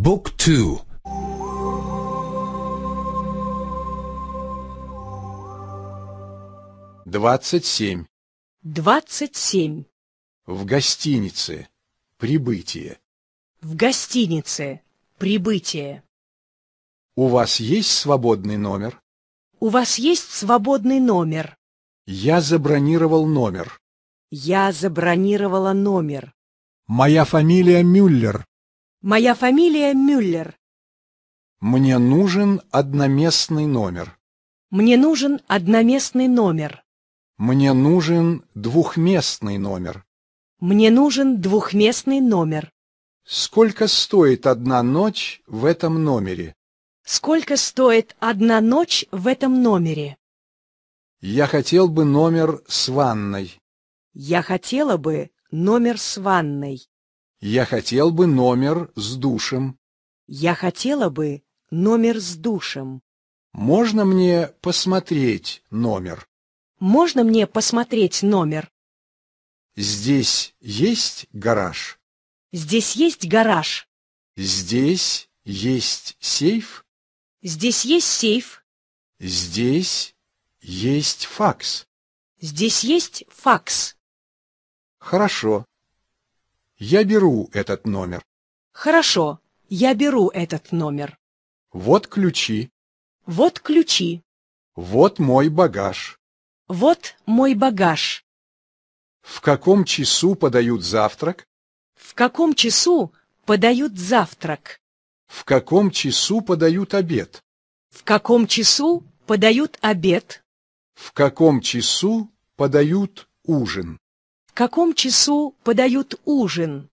Book 2 27 27 В гостинице. Прибытие. В гостинице. Прибытие. У вас есть свободный номер? У вас есть свободный номер? Я забронировал номер. Я забронировала номер. Моя фамилия Мюллер. Моя фамилия Мюллер. Мне нужен одноместный номер. Мне нужен одноместный номер. Мне нужен двухместный номер. Мне нужен двухместный номер. Сколько стоит одна ночь в этом номере? Сколько стоит одна ночь в этом номере? Я хотел бы номер с ванной. Я хотела бы номер с ванной. Я хотел бы номер с душем. Я хотела бы номер с душем. Можно мне посмотреть номер? Можно мне посмотреть номер? Здесь есть гараж? Здесь есть гараж. Здесь есть сейф? Здесь есть сейф. Здесь есть факс. Здесь есть факс. Хорошо. Я беру этот номер. Хорошо, я беру этот номер. Вот ключи. Вот ключи. Вот мой багаж. Вот мой багаж. В каком часу подают завтрак? В каком часу подают завтрак? В каком часу подают обед? В каком часу подают обед? В каком часу подают ужин? каком часу подают ужин?